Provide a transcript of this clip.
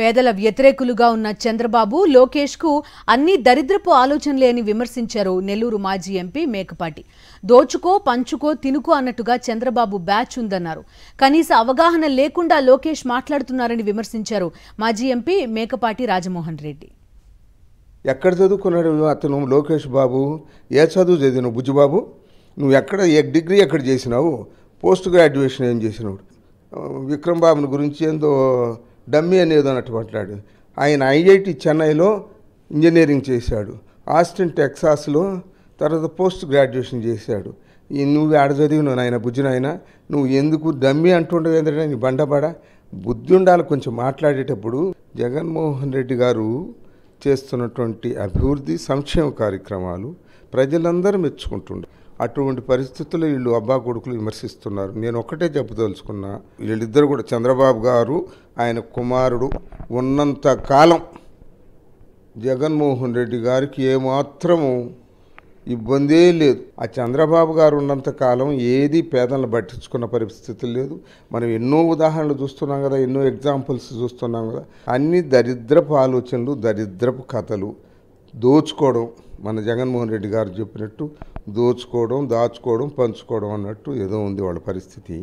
పేదల వ్యతిరేకులుగా ఉన్న చంద్రబాబు లోకేష్కు అన్ని దరిద్రపు ఆలోచనలే అని విమర్శించారు నెల్లూరు మాజీ ఎంపీ మేకపాటి దోచుకో పంచుకో తినుకో అన్నట్టుగా చంద్రబాబు బ్యాచ్ ఉందన్నారు కనీస అవగాహన లేకుండా లోకేష్ మాట్లాడుతున్నారని విమర్శించారు మాజీ ఎంపీ మేకపాటి రాజమోహన్ రెడ్డి ఎక్కడ చదువుకున్నాడు అతను లోకేష్ బాబు ఏ చదువు చదివినావు బుజ్జుబాబు నువ్వు ఎక్కడ ఏ డిగ్రీ ఎక్కడ చేసినావు పోస్ట్ గ్రాడ్యుయేషన్ ఏం చేసినావు విక్రమ్ బాబుని గురించి ఏందో డమ్మి అనేది అన్నట్టు ఆయన ఐఐటి చెన్నైలో ఇంజనీరింగ్ చేశాడు ఆస్టిన్ టెక్సాస్లో తర్వాత పోస్ట్ గ్రాడ్యుయేషన్ చేశాడు నువ్వు ఆడ చదివినావు నాయన బుజ్జి నాయన నువ్వు ఎందుకు డమ్మి అంటుండగా ఏంటంటే నీ బండబడ బుద్ధి ఉండాలి కొంచెం మాట్లాడేటప్పుడు జగన్మోహన్ రెడ్డి గారు చేస్తున్నటువంటి అభివృద్ధి సంక్షేమ కార్యక్రమాలు ప్రజలందరూ మెచ్చుకుంటుండే అటువంటి పరిస్థితుల్లో వీళ్ళు అబ్బా కొడుకులు విమర్శిస్తున్నారు నేను ఒక్కటే చెప్పదలుచుకున్నా వీళ్ళిద్దరు కూడా చంద్రబాబు గారు ఆయన కుమారుడు ఉన్నంత కాలం జగన్మోహన్ రెడ్డి గారికి ఏమాత్రము ఇబ్బందే లేదు ఆ చంద్రబాబు గారు ఉన్నంత కాలం ఏది పేదలను పట్టించుకున్న పరిస్థితి లేదు మనం ఎన్నో ఉదాహరణలు చూస్తున్నాం కదా ఎన్నో ఎగ్జాంపుల్స్ చూస్తున్నాం కదా అన్ని దరిద్రపు ఆలోచనలు దరిద్రపు కథలు దోచుకోవడం మన జగన్మోహన్ రెడ్డి గారు చెప్పినట్టు దోచుకోవడం దాచుకోవడం పంచుకోవడం అన్నట్టు ఏదో ఉంది వాళ్ళ పరిస్థితి